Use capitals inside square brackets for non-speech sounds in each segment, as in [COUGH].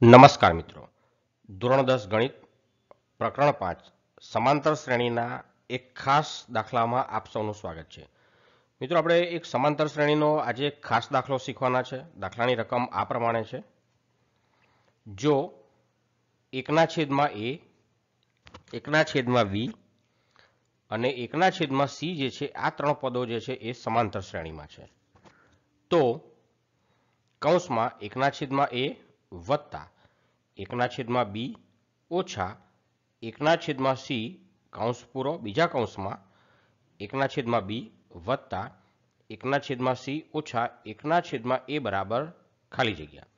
નમસ્કાર મિત્રો ધોરણ દસ ગણિત પ્રકરણ પાંચ સમાંતર શ્રેણીના એક ખાસ દાખલામાં આપ સૌનું સ્વાગત છે મિત્રો આપણે એક સમાંતર શ્રેણીનો આજે એક ખાસ દાખલો શીખવાના છે દાખલાની રકમ આ પ્રમાણે છે જો એકના છેદમાં એ એકના છેદમાં વી અને એકના છેદમાં સી જે છે આ ત્રણ પદો જે છે એ સમાંતર શ્રેણીમાં છે તો કૌંસમાં એકના છેદમાં એ વત્તા એકના છેદમાં બી ઓછા એકના છેદમાં સી કાઉન્સ પૂરો બીજા કાઉન્સમાં એકના છેદમાં બી વત્તા એકના છેદમાં સી ઓછા એકના છેદમાં એ બરાબર ખાલી જગ્યા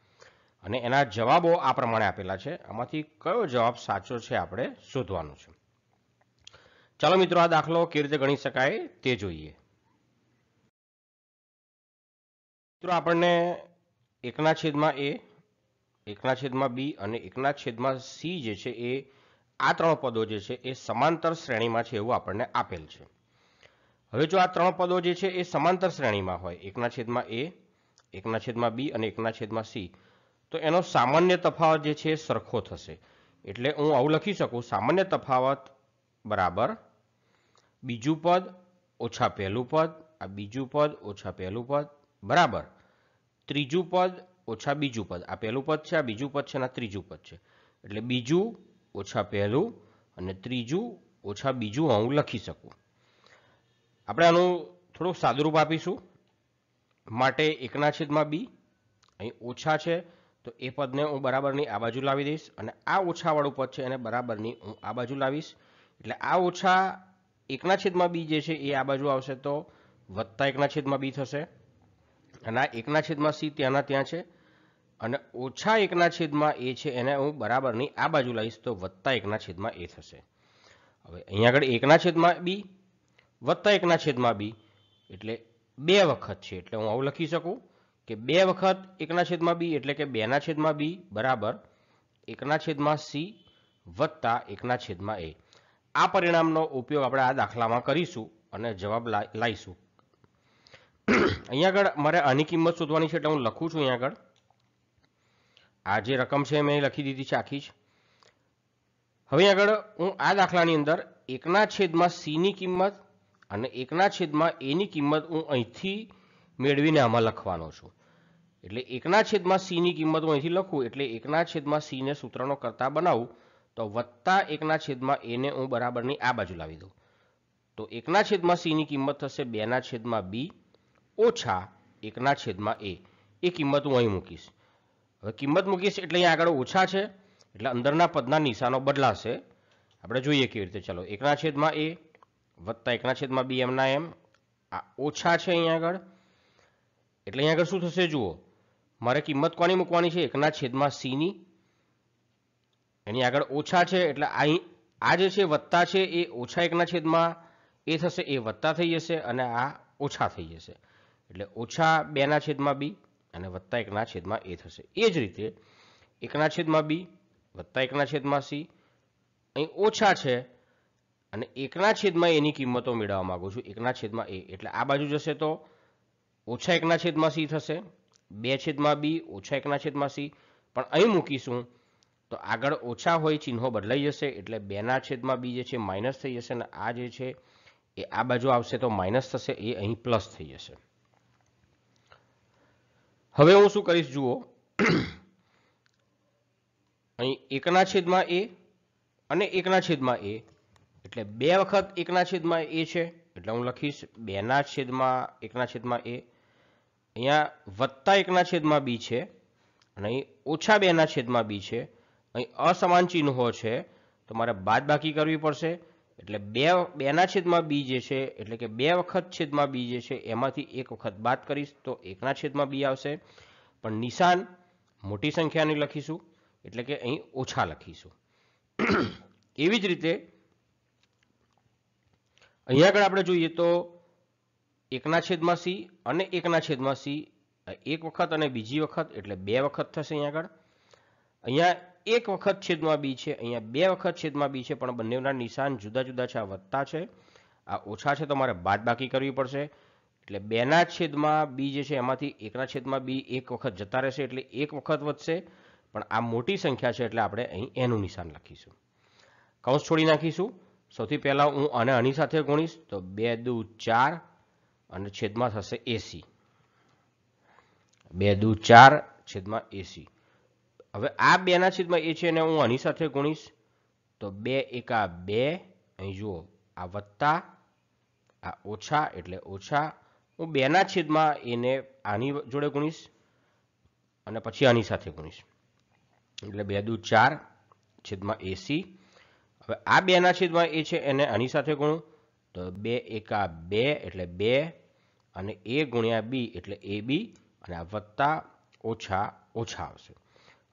અને એના જવાબો આ પ્રમાણે આપેલા છે આમાંથી કયો જવાબ સાચો છે આપણે શોધવાનો છે ચાલો મિત્રો આ દાખલો કેવી રીતે ગણી શકાય તે જોઈએ મિત્રો આપણને એકના છેદમાં એ એકના છેદમાં બી અને એકના છેદમાં સી જે છે એ આ ત્રણ પદો જે છે એ સમાંતર શ્રેણીમાં છે એવું આપણને આપેલ છે હવે જો આ ત્રણ પદો જે છે એ સમાંતર શ્રેણીમાં હોય એકના છેદમાં એ એકના છેદમાં બી અને એકના છેદમાં સી તો એનો સામાન્ય તફાવત જે છે એ સરખો થશે એટલે હું આવું લખી શકું સામાન્ય તફાવત બરાબર બીજું પદ ઓછા પહેલું પદ આ બીજું પદ ઓછા પહેલું પદ બરાબર ત્રીજું પદ ઓછા બીજું પદ આ પહેલું પદ છે આ બીજું પદ છે અને ત્રીજું પદ છે એટલે બીજું ઓછા પહેલું અને ત્રીજું ઓછા બીજું હું લખી શકું આપણે આનું થોડુંક સાદુરૂપ આપીશું માટે એકના છેદમાં બી અહીં ઓછા છે તો એ પદને હું બરાબરની આ બાજુ લાવી દઈશ અને આ ઓછાવાળું પદ છે એને બરાબરની હું આ બાજુ લાવીશ એટલે આ ઓછા એકના છેદમાં બી જે છે એ આ બાજુ આવશે તો વધતા એકના છેદમાં બી થશે અને આ એકના છેદમાં સી ત્યાંના ત્યાં છે અને ઓછા એકના છેદમાં એ છે એને હું બરાબરની આ બાજુ લાવીશ તો વધતા એકના છેદમાં એ થશે હવે અહીંયા આગળ એકના છેદમાં બી વત્તા એકના છેદમાં બી એટલે બે વખત છે એટલે હું આવું લખી શકું કે બે વખત એકના છેદમાં બી એટલે કે બેના છેદમાં બી બરાબર એકના છેદમાં સી વત્તા એકના છેદમાં એ આ પરિણામનો ઉપયોગ આપણે આ દાખલામાં કરીશું અને જવાબ લાવીશું [CLEARS THROAT] અહીંયા આગળ મારે આની કિંમત શોધવાની છે એટલે હું લખું છું અહીંયા આગળ આ જે રકમ છે મેં લખી દીધી છે આખી જ હવે આગળ હું આ દાખલાની અંદર એકના છેદમાં સીની કિંમત અને એકના છેદમાં એની કિંમત હું અહીંથી મેળવીને આમાં લખવાનો છું એટલે એકના છેદમાં સીની કિંમત હું અહીંથી લખું એટલે એકના છેદમાં સીને સૂત્રનો કરતા બનાવું તો વત્તા એકના છેદમાં એને હું બરાબરની આ બાજુ લાવી દઉં તો એકના છેદમાં સીની કિંમત થશે બેના છેદમાં બી ઓછા એકના છેદમાં એ એ કિંમત હું અહીં મૂકીશ હવે કિંમત મૂકીશ એટલે અહીંયા આગળ ઓછા છે એટલે અંદરના પદના નિશાનો બદલાશે આપણે જોઈએ કેવી રીતે ચાલો એકના છેદમાં એ વત્તા એકના છેદમાં બી એમના એમ આ ઓછા છે અહીંયા આગળ એટલે અહીંયા આગળ શું થશે જુઓ મારે કિંમત કોની મૂકવાની છે એકના છેદમાં સીની એની આગળ ઓછા છે એટલે અહીં આ જે છે વત્તા છે એ ઓછા એકના છેદમાં એ થશે એ વત્તા થઈ જશે અને આ ઓછા થઈ જશે એટલે ઓછા બેના છેદમાં બી અને વત્તા એકના છેદમાં એ થશે એ જ રીતે એકના છેદમાં બી વત્તા એકના છેદમાં સી અહીં ઓછા છે અને એકના છેદમાં એની કિંમતો મેળવવા માગું છું એકના છેદમાં એ એટલે આ બાજુ જશે તો ઓછા એકના છેદમાં સી થશે બે છેદમાં બી ઓછા એકના છેદમાં સી પણ અહીં મૂકીશું તો આગળ ઓછા હોય ચિહ્નો બદલાઈ જશે એટલે બેના છેદમાં બી જે છે માઇનસ થઈ જશે અને આ જે છે એ આ બાજુ આવશે તો માઇનસ થશે એ અહીં પ્લસ થઈ જશે હવે હું શું કરીશ જુઓ અહીં એકના છેદમાં એ અને એકના છેદમાં એ એટલે બે વખત એકના છેદમાં એ છે એટલે હું લખીશ બેના છેદમાં એકના છેદમાં એ અહીંયા વત્તા એકના છેદમાં બી છે અને અહીં ઓછા બેના છેદમાં બી છે અહીં અસમાન ચિહ્નો છે તો મારે બાદ બાકી કરવી પડશે એટલે બે બેના છેદમાં બી જે છે એટલે કે બે વખત છેદમાં બી જે છે એમાંથી એક વખત બાદ કરીશ તો એકના છેદમાં બી આવશે પણ નિશાન મોટી સંખ્યાની લખીશું એટલે કે અહીં ઓછા લખીશું એવી જ રીતે અહીંયા આગળ આપણે જોઈએ તો એકના છેદમાં સી અને એકના છેદમાં સી એક વખત અને બીજી વખત એટલે બે વખત થશે અહીંયા આગળ અહીંયા એક વખત છેદમાં બી છે અહીંયા બે વખત છેદમાં બી છે પણ બંનેના નિશાન જુદા જુદા છે આ વધતા છે આ ઓછા છે તો મારે બાદબાકી કરવી પડશે એટલે બેના છેદમાં બી જે છે એમાંથી એકના છેદમાં બી એક વખત જતા રહેશે એટલે એક વખત વધશે પણ આ મોટી સંખ્યા છે એટલે આપણે અહીં એનું નિશાન લખીશું કૌંસ છોડી નાખીશું સૌથી પહેલાં હું આને આની સાથે ગુણીશ તો બે દુ ચાર અને છેદમાં થશે એસી બે દુ ચાર છેદમાં એસી હવે આ બેના છેદમાં એ છે એને હું આની સાથે ગુણીશ તો બે એકા બે અહીં જુઓ આ વત્તા આ ઓછા એટલે ઓછા હું બેના છેદમાં એને આની જોડે ગુણીશ અને પછી આની સાથે ગુણીશ એટલે બે દુ ચાર છેદમાં એસી હવે આ બેના છેદમાં એ છે એને આની સાથે ગુણું તો બે એકા બે એટલે બે અને એ ગુણ્યા બી એટલે એ બી અને આ વત્તા ઓછા ઓછા આવશે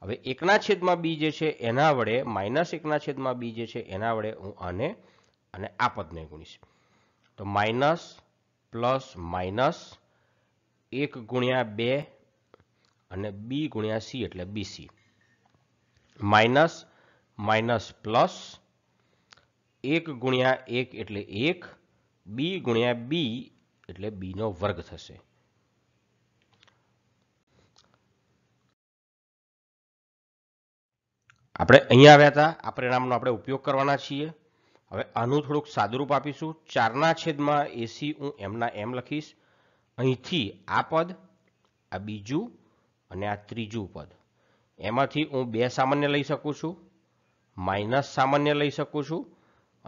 હવે એકના છેદમાં બી જે છે એના વડે માઇનસ એકના છેદમાં બી જે છે એના વડે હું આને અને આ પદને ગુણીશ તો માઇનસ પ્લસ માઇનસ એક ગુણ્યા બે અને બી ગુણ્યા સી એટલે બીસી માઇનસ માઇનસ પ્લસ એક ગુણ્યા એક એટલે એક બી ગુણ્યા બી એટલે બીનો વર્ગ થશે આપણે અહીંયા આવ્યા હતા આ પરિણામનો આપણે ઉપયોગ કરવાના છીએ હવે આનું થોડુંક સાદુરૂપ આપીશું ચારના છેદમાં એસી હું એમના એમ લખીશ અહીંથી આ પદ આ બીજું અને આ ત્રીજું પદ એમાંથી હું બે સામાન્ય લઈ શકું છું માઇનસ સામાન્ય લઈ શકું છું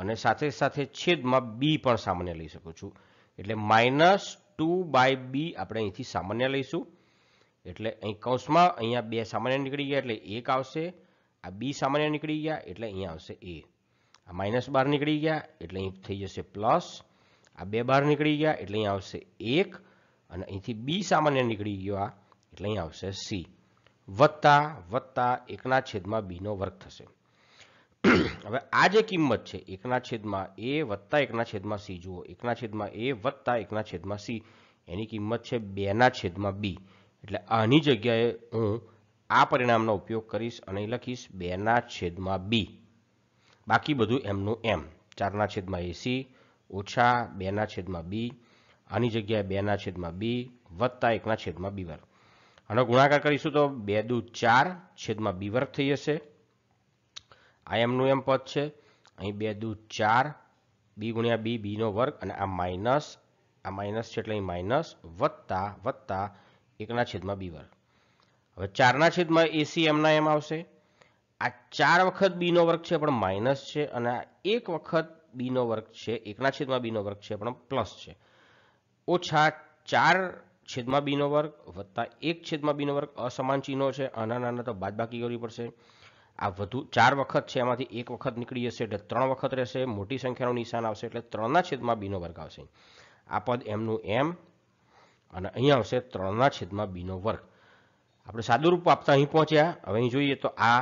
અને સાથે સાથે છેદમાં બી પણ સામાન્ય લઈ શકું છું એટલે માઇનસ ટુ બાય બી આપણે અહીંથી સામાન્ય લઈશું એટલે અહીં કૌંસમાં અહીંયા બે સામાન્ય નીકળી ગયા એટલે એક આવશે આ બી સામાન્ય નીકળી ગયા એટલે અહીંયા આવશે એ આ માઇનસ બાર નીકળી ગયા એટલે અહીં થઈ જશે પ્લસ આ બે બાર નીકળી ગયા એટલે અહીં આવશે એક અને અહીંથી બી સામાન્ય નીકળી ગયો આ એટલે અહીં આવશે સી વત્તા વત્તા એકના છેદમાં બીનો વર્ગ થશે હવે આ જે કિંમત છે એકના છેદમાં એ વત્તા એકના છેદમાં સી જુઓ એકના છેદમાં એ વત્તા એકના છેદમાં સી એની કિંમત છે બેના છેદમાં બી એટલે આની જગ્યાએ હું આ પરિણામનો ઉપયોગ કરીશ અને લખીશ બેના છેદમાં બી બાકી બધું એમનું એમ ચારના છેદમાં એસી ઓછા બેના છેદમાં બી આની જગ્યાએ બેના છેદમાં બી વત્તા એકના છેદમાં બી વર્ગ આનો ગુણાકાર કરીશું તો બે દુ ચાર છેદમાં બી વર્ગ થઈ જશે આ એમનું એમ પદ છે અહીં બે દુ ચાર બી ગુણ્યા બી બીનો વર્ગ અને આ માઇનસ આ માઇનસ છે એટલે અહીં માઇનસ વત્તા વત્તા એકના છેદમાં બી વર્ગ હવે ચારના છેદમાં એસી એમના એમ આવશે આ ચાર વખત બીનો વર્ગ છે પણ માઇનસ છે અને આ એક વખત બીનો વર્ગ છે એકના છેદમાં બીનો વર્ગ છે પણ પ્લસ છે ઓછા ચાર છેદમાં બીનો વર્ગ વત્તા એક છેદમાં બીનો વર્ગ અસમાન ચિહ્નો છે આના નાના તો બાદબાકી કરવી પડશે આ વધુ ચાર વખત છે એમાંથી એક વખત નીકળી જશે એટલે ત્રણ વખત રહેશે મોટી સંખ્યાનું નિશાન આવશે એટલે ત્રણના છેદમાં બીનો વર્ગ આવશે આ પદ એમનું એમ અને અહીં આવશે ત્રણના છેદમાં બીનો વર્ગ આપણે સાદું રૂપ આપતા અહીં પહોંચ્યા હવે અહીં જોઈએ તો આ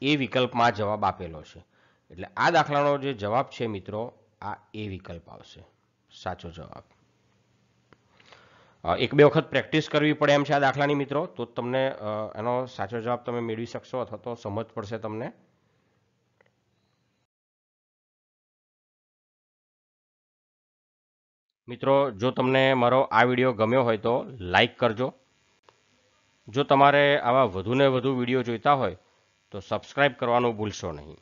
એ વિકલ્પમાં જવાબ આપેલો છે એટલે આ દાખલાનો જે જવાબ છે મિત્રો આ એ વિકલ્પ આવશે સાચો જવાબ એક બે વખત પ્રેક્ટિસ કરવી પડે એમ છે આ દાખલાની મિત્રો તો તમને એનો સાચો જવાબ તમે મેળવી શકશો અથવા તો સમજ પડશે તમને મિત્રો જો તમને મારો આ વિડીયો ગમ્યો હોય તો લાઈક કરજો જો તમારે આવા વધુને વધુ વિડીયો જોઈતા હોય તો સબસ્ક્રાઈબ કરવાનું ભૂલશો નહીં